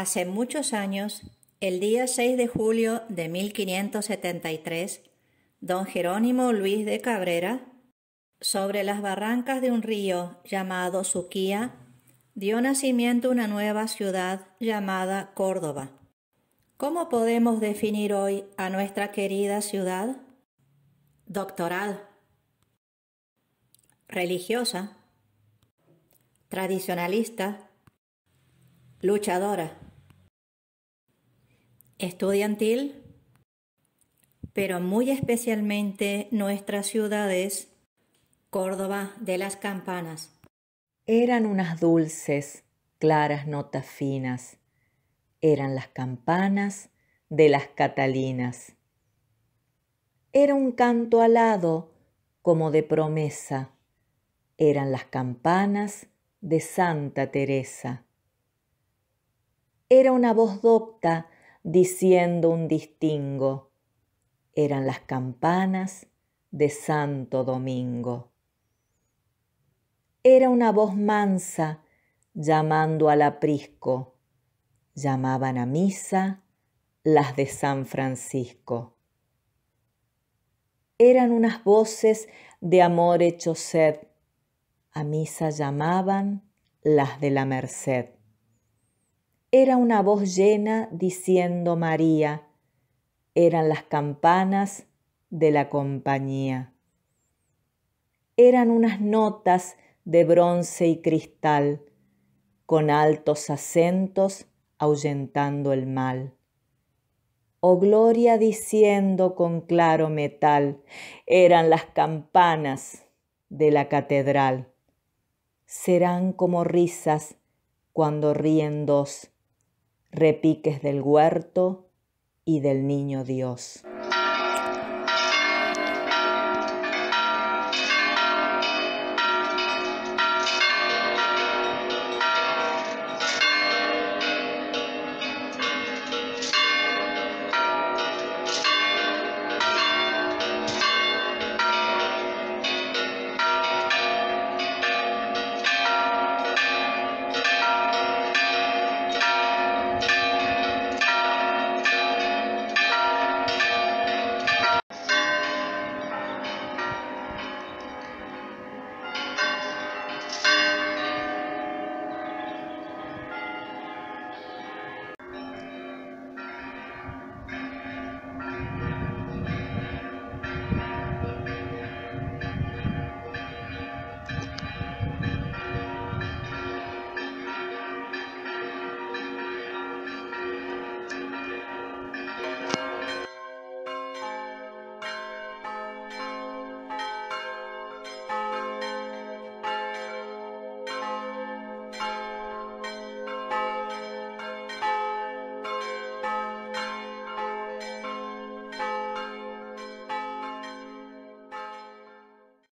Hace muchos años, el día 6 de julio de 1573, don Jerónimo Luis de Cabrera, sobre las barrancas de un río llamado Suquía, dio nacimiento a una nueva ciudad llamada Córdoba. ¿Cómo podemos definir hoy a nuestra querida ciudad? Doctoral. Religiosa. Tradicionalista. Luchadora estudiantil, pero muy especialmente nuestras ciudades, Córdoba de las campanas. Eran unas dulces, claras notas finas, eran las campanas de las Catalinas. Era un canto alado como de promesa, eran las campanas de Santa Teresa. Era una voz docta, diciendo un distingo. Eran las campanas de Santo Domingo. Era una voz mansa llamando al aprisco. Llamaban a misa las de San Francisco. Eran unas voces de amor hecho sed. A misa llamaban las de la merced era una voz llena diciendo María. Eran las campanas de la compañía. Eran unas notas de bronce y cristal, con altos acentos ahuyentando el mal. Oh gloria diciendo con claro metal, eran las campanas de la catedral. Serán como risas cuando ríen dos repiques del huerto y del niño Dios.